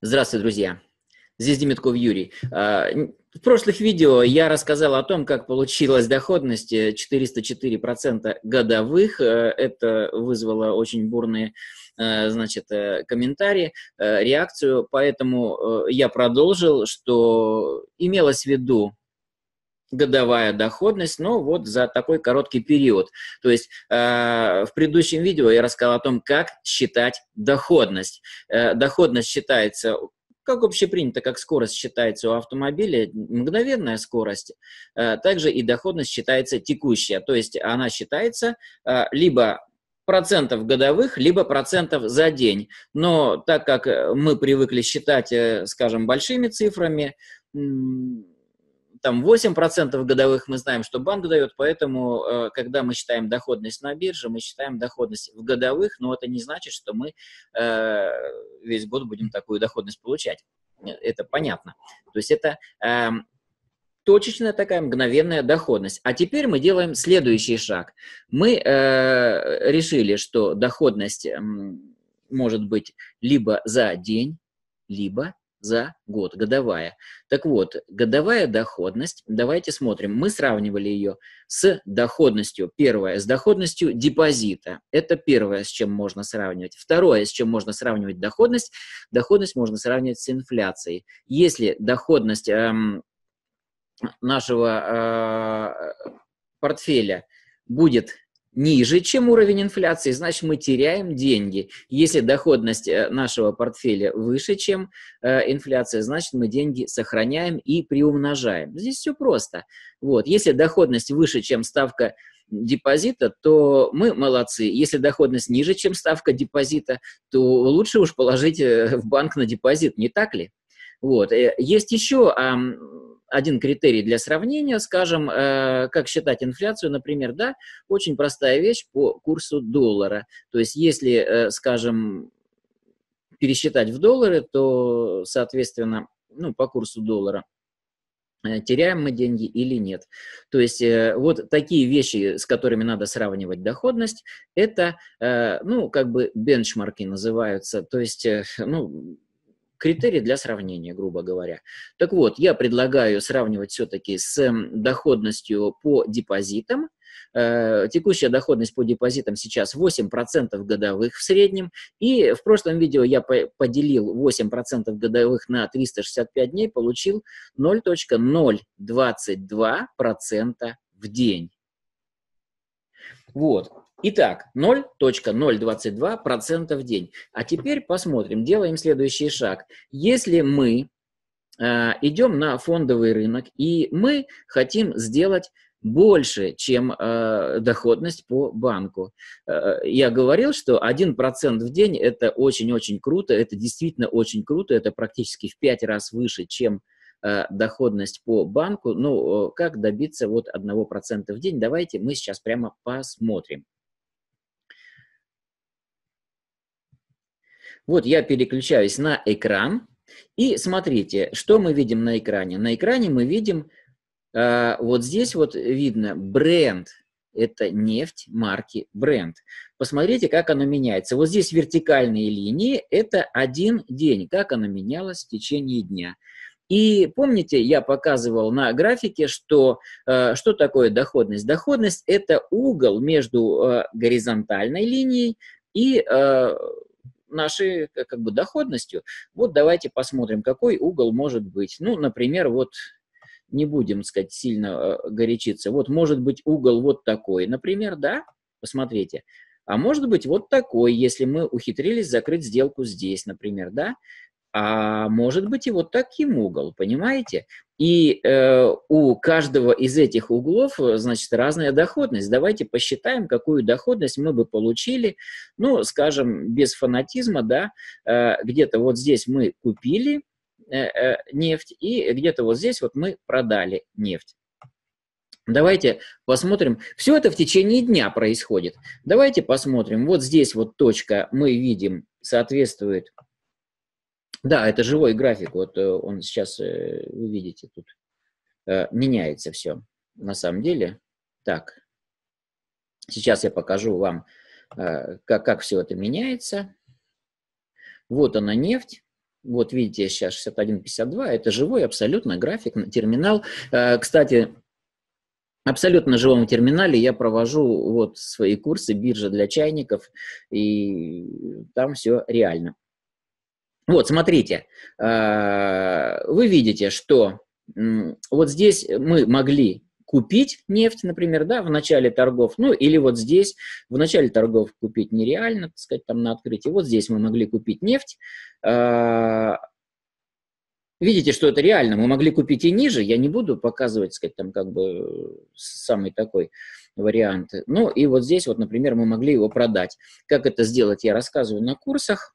Здравствуйте, друзья! Здесь Демитков Юрий. А, в прошлых видео я рассказал о том, как получилась доходность 404% э, годовых. Э, это вызвало очень бурные э, значит, комментарии, реакцию, поэтому я продолжил, что имелось в виду годовая доходность, но вот за такой короткий период. То есть э, в предыдущем видео я рассказал о том, как считать доходность. Э, доходность считается как общепринято, как скорость считается у автомобиля, мгновенная скорость, э, также и доходность считается текущая, то есть она считается э, либо процентов годовых, либо процентов за день. Но так как мы привыкли считать, э, скажем, большими цифрами, там 8% годовых мы знаем, что банк дает, поэтому, э, когда мы считаем доходность на бирже, мы считаем доходность в годовых, но это не значит, что мы э, весь год будем такую доходность получать. Это понятно. То есть это эм, точечная такая мгновенная доходность. А теперь мы делаем следующий шаг. Мы э, решили, что доходность может быть либо за день, либо за год, годовая. Так вот, годовая доходность, давайте смотрим, мы сравнивали ее с доходностью, первое, с доходностью депозита. Это первое, с чем можно сравнивать. Второе, с чем можно сравнивать доходность, доходность можно сравнивать с инфляцией. Если доходность эм, нашего э, портфеля будет ниже, чем уровень инфляции, значит, мы теряем деньги. Если доходность э, нашего портфеля выше, чем э, инфляция, значит, мы деньги сохраняем и приумножаем. Здесь все просто. Вот. Если доходность выше, чем ставка депозита, то мы молодцы. Если доходность ниже, чем ставка депозита, то лучше уж положить э, в банк на депозит, не так ли? Вот. Э, есть еще один критерий для сравнения, скажем, э, как считать инфляцию, например, да, очень простая вещь по курсу доллара. То есть, если, э, скажем, пересчитать в доллары, то, соответственно, ну, по курсу доллара теряем мы деньги или нет. То есть вот такие вещи, с которыми надо сравнивать доходность, это, ну, как бы бенчмарки называются. То есть, ну, критерий для сравнения, грубо говоря. Так вот, я предлагаю сравнивать все-таки с эм, доходностью по депозитам, э, Текущая доходность по депозитам сейчас 8% годовых в среднем. И в прошлом видео я поделил 8% годовых на 365 дней, получил 0.022% в день. Вот. Итак, 0.022% в день. А теперь посмотрим, делаем следующий шаг. Если мы э, идем на фондовый рынок и мы хотим сделать больше, чем э, доходность по банку. Э, я говорил, что 1% в день – это очень-очень круто, это действительно очень круто, это практически в 5 раз выше, чем э, доходность по банку. Ну, э, как добиться вот 1% в день? Давайте мы сейчас прямо посмотрим. Вот я переключаюсь на экран, и смотрите, что мы видим на экране. На экране мы видим, э, вот здесь вот видно бренд, это нефть марки бренд. Посмотрите, как оно меняется. Вот здесь вертикальные линии, это один день, как оно менялось в течение дня. И помните, я показывал на графике, что, э, что такое доходность. Доходность – это угол между э, горизонтальной линией и э, нашей э, как бы доходностью. Вот давайте посмотрим, какой угол может быть. Ну, например, вот не будем, сказать, сильно э, горячиться. Вот может быть угол вот такой, например, да? Посмотрите. А может быть вот такой, если мы ухитрились закрыть сделку здесь, например, да? а может быть и вот таким угол, понимаете? И э, у каждого из этих углов, э, значит, разная доходность. Давайте посчитаем, какую доходность мы бы получили, ну, скажем, без фанатизма, да, э, где-то вот здесь мы купили э, э нефть, и где-то вот здесь вот мы продали нефть. Давайте посмотрим. Все это в течение дня происходит. Давайте посмотрим. Вот здесь вот точка мы видим соответствует да, это живой график. Вот э, он сейчас, э, вы видите, тут э, меняется все на самом деле. Так, сейчас я покажу вам, как, как все это меняется. Вот она нефть. Вот видите, сейчас 61.52. Это живой абсолютно график, терминал. Кстати, абсолютно живом терминале я провожу вот свои курсы биржа для чайников, и там все реально. Вот, смотрите, э, вы видите, что вот здесь мы могли купить нефть, например, да, в начале торгов, ну или вот здесь, в начале торгов купить нереально, так сказать, там на открытии, вот здесь мы могли купить нефть, э, Видите, что это реально. Мы могли купить и ниже. Я не буду показывать, сказать, там как бы э, самый такой вариант. Ну и вот здесь вот, например, мы могли его продать. Как это сделать, я рассказываю на курсах.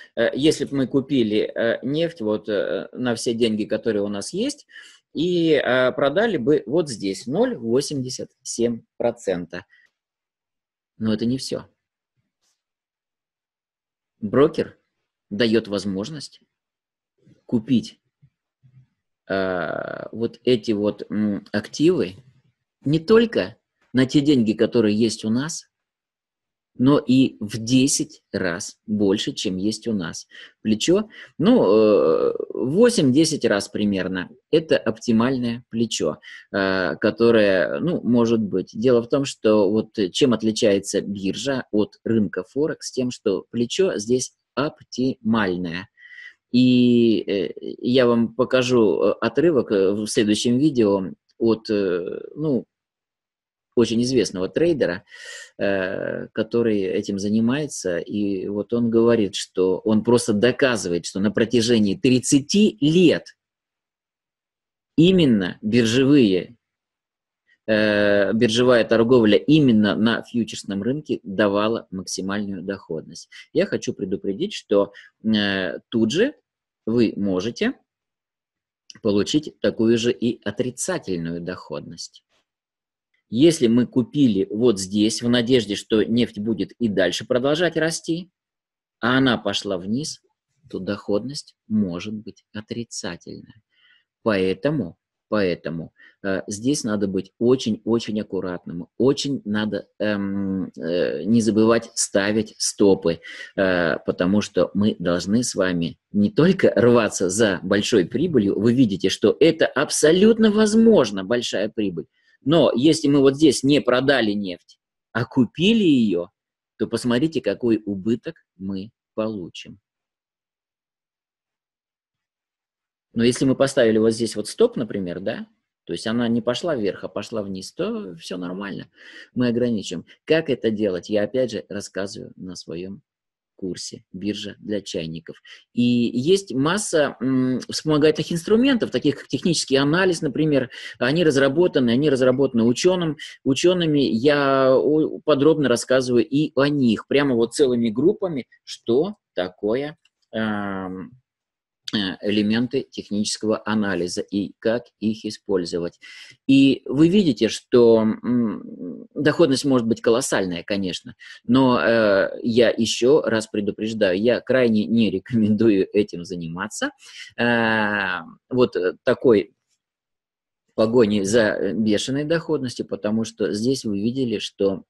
Э, если бы мы купили э, нефть вот э, на все деньги, которые у нас есть, и продали бы вот здесь 0,87%. Но это не все. Брокер дает возможность купить вот эти вот активы не только на те деньги, которые есть у нас, но и в 10 раз больше, чем есть у нас. Плечо, ну, 8-10 э, раз примерно, это оптимальное плечо, э, которое, ну, может быть. Дело в том, что вот э, чем отличается биржа от рынка Форекс, тем, что плечо здесь оптимальное. И я вам покажу отрывок в следующем видео от, ну, очень известного трейдера, э, который этим занимается, и вот он говорит, что он просто доказывает, что на протяжении 30 лет именно биржевые, э, биржевая торговля именно на фьючерсном рынке давала максимальную доходность. Я хочу предупредить, что э, тут же вы можете получить такую же и отрицательную доходность. Если мы купили вот здесь в надежде, что нефть будет и дальше продолжать расти, а она пошла вниз, то доходность может быть отрицательная. Поэтому, поэтому э, здесь надо быть очень-очень аккуратным, очень надо эм, э, не забывать ставить стопы, э, потому что мы должны с вами не только рваться за большой прибылью, вы видите, что это абсолютно возможно большая прибыль, но если мы вот здесь не продали нефть, а купили ее, то посмотрите, какой убыток мы получим. Но если мы поставили вот здесь вот стоп, например, да, то есть она не пошла вверх, а пошла вниз, то все нормально, мы ограничим. Как это делать, я опять же рассказываю на своем курсе «Биржа для чайников». И есть масса вспомогательных инструментов, таких как технический анализ, например. Они разработаны, они разработаны ученым, учеными. Я подробно рассказываю и о них, прямо вот целыми группами, что такое Э, элементы технического анализа и как их использовать. И вы видите, что доходность может быть колоссальная, конечно, но э, я еще раз предупреждаю, я крайне не рекомендую этим заниматься. Э, вот такой погони за бешеной доходностью, потому что здесь вы видели, что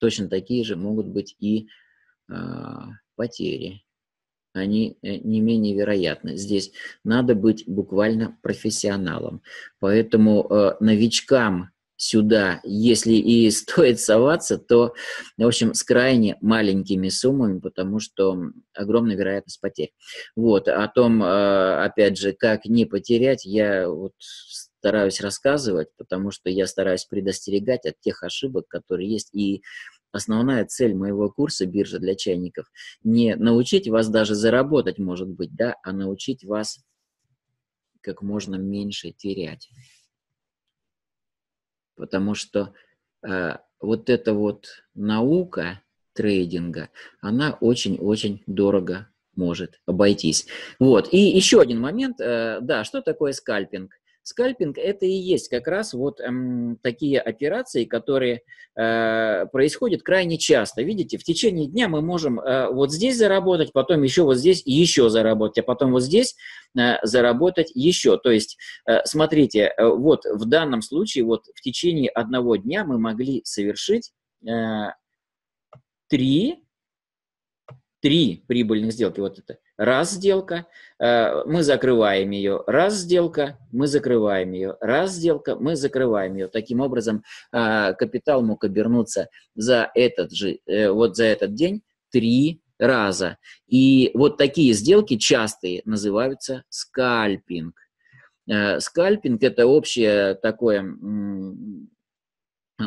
точно такие же могут быть и э, потери они э, не менее вероятны. Здесь надо быть буквально профессионалом. Поэтому э, новичкам сюда, если и стоит соваться, то, в общем, с крайне маленькими суммами, потому что огромная вероятность потерь. Вот, о том, э, опять же, как не потерять, я вот стараюсь рассказывать, потому что я стараюсь предостерегать от тех ошибок, которые есть, и Основная цель моего курса «Биржа для чайников» не научить вас даже заработать, может быть, да, а научить вас как можно меньше терять. Потому что э, вот эта вот наука трейдинга, она очень-очень дорого может обойтись. Вот. И еще один момент. Э, да, что такое скальпинг? Скальпинг – это и есть как раз вот эм, такие операции, которые э, происходят крайне часто. Видите, в течение дня мы можем э, вот здесь заработать, потом еще вот здесь еще заработать, а потом вот здесь э, заработать еще. То есть, э, смотрите, э, вот в данном случае вот в течение одного дня мы могли совершить э, три, три прибыльных сделки. Вот это – Э, раз сделка, мы закрываем ее, раз сделка, мы закрываем ее, раз сделка, мы закрываем ее. Таким образом, э, капитал мог обернуться за этот же, э, вот за этот день три раза. И вот такие сделки частые называются скальпинг. Скальпинг – это общее такое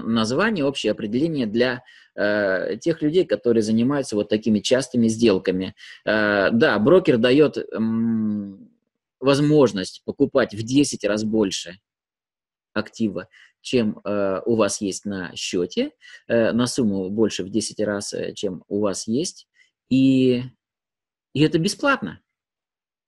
название, общее определение для э, тех людей, которые занимаются вот такими частыми сделками. Э, да, брокер дает э, возможность покупать в 10 раз больше актива, чем э, у вас есть на счете, э, на сумму больше в 10 раз, э, чем у вас есть, и, и это бесплатно.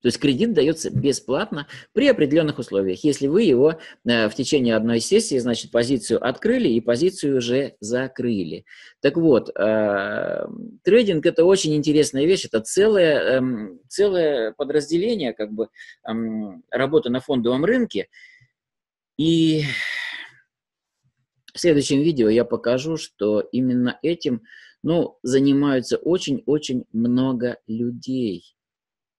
То есть кредит дается бесплатно при определенных условиях. Если вы его э, в течение одной сессии, значит, позицию открыли и позицию уже закрыли. Так вот, э, трейдинг – это очень интересная вещь, это целое, эм, целое подразделение как бы эм, работы на фондовом рынке. И в следующем видео я покажу, что именно этим ну, занимаются очень-очень много людей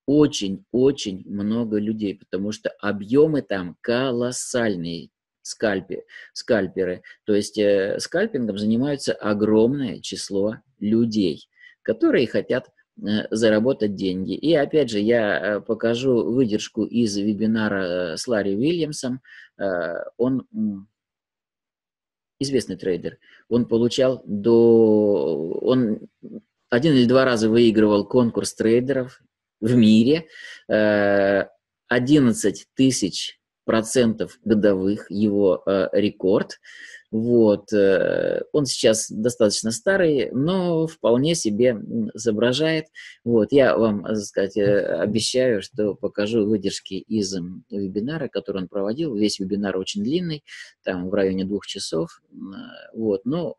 очень-очень много людей, потому что объемы там колоссальные скальпе, скальперы. То есть э, скальпингом занимаются огромное число людей, которые хотят э, заработать деньги. И опять же, я э, покажу выдержку из вебинара э, с Ларри Уильямсом. Э, он известный трейдер. Он получал до... Он один или два раза выигрывал конкурс трейдеров в мире, 11 э, тысяч процентов годовых его э, рекорд. Вот. Э, он сейчас достаточно старый, но вполне себе изображает Вот. Я вам, сказать, обещаю, что покажу выдержки из вебинара, который он проводил. Весь вебинар очень длинный, там в районе двух часов. Вот. Но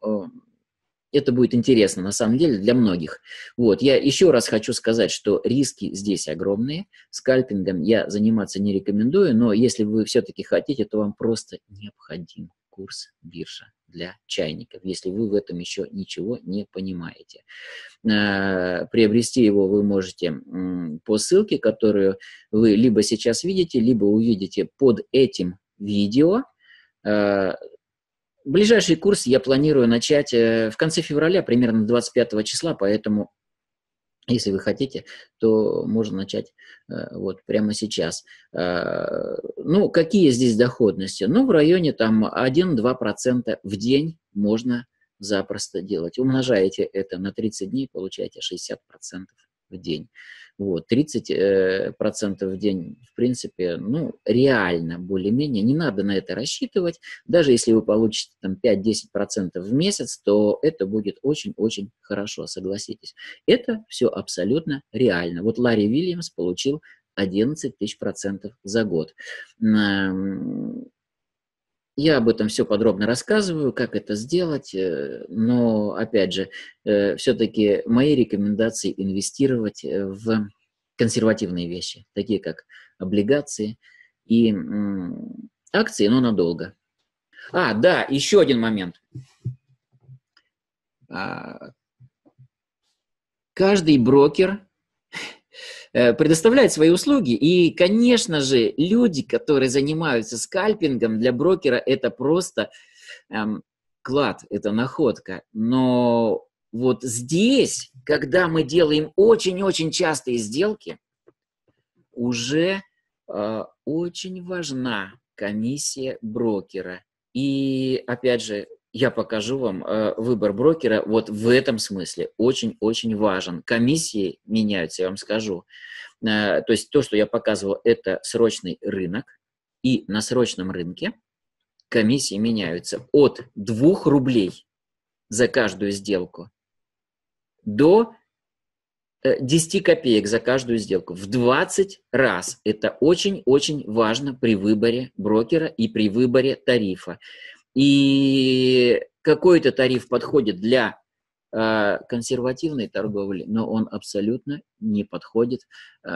это будет интересно, на самом деле, для многих. Вот, я еще раз хочу сказать, что риски здесь огромные. Скальпингом я заниматься не рекомендую, но если вы все-таки хотите, то вам просто необходим курс биржа для чайников, если вы в этом еще ничего не понимаете. А, приобрести его вы можете по ссылке, которую вы либо сейчас видите, либо увидите под этим видео. А, Ближайший курс я планирую начать э, в конце февраля, примерно 25 числа, поэтому если вы хотите, то можно начать э, вот прямо сейчас. Э, ну, какие здесь доходности? Ну, в районе там 1-2% в день можно запросто делать. Умножаете это на 30 дней, получаете 60% в день. Вот, 30 э, процентов в день, в принципе, ну, реально более-менее. Не надо на это рассчитывать. Даже если вы получите там 5-10 процентов в месяц, то это будет очень-очень хорошо, согласитесь. Это все абсолютно реально. Вот Ларри Вильямс получил 11 тысяч процентов за год. Я об этом все подробно рассказываю, как это сделать, э, но, опять же, э, все-таки мои рекомендации инвестировать э, в консервативные вещи, такие как облигации и акции, но надолго. А, да, еще один момент. А, каждый брокер Э, предоставляет свои услуги. И, конечно же, люди, которые занимаются скальпингом, для брокера это просто эм, клад, это находка. Но вот здесь, когда мы делаем очень-очень частые сделки, уже э, очень важна комиссия брокера. И опять же, я покажу вам э, выбор брокера вот в этом смысле. Очень-очень важен. Комиссии меняются, я вам скажу. Э, то есть то, что я показывал, это срочный рынок. И на срочном рынке комиссии меняются от 2 рублей за каждую сделку до 10 э, копеек за каждую сделку. В 20 раз. Это очень-очень важно при выборе брокера и при выборе тарифа. И какой-то тариф подходит для э, консервативной торговли, но он абсолютно не подходит э,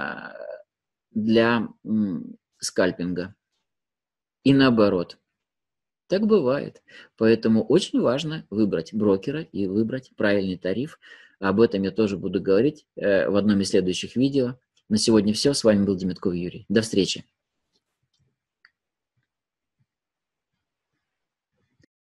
для э, скальпинга. И наоборот. Так бывает. Поэтому очень важно выбрать брокера и выбрать правильный тариф. Об этом я тоже буду говорить э, в одном из следующих видео. На сегодня все. С вами был Демятков Юрий. До встречи.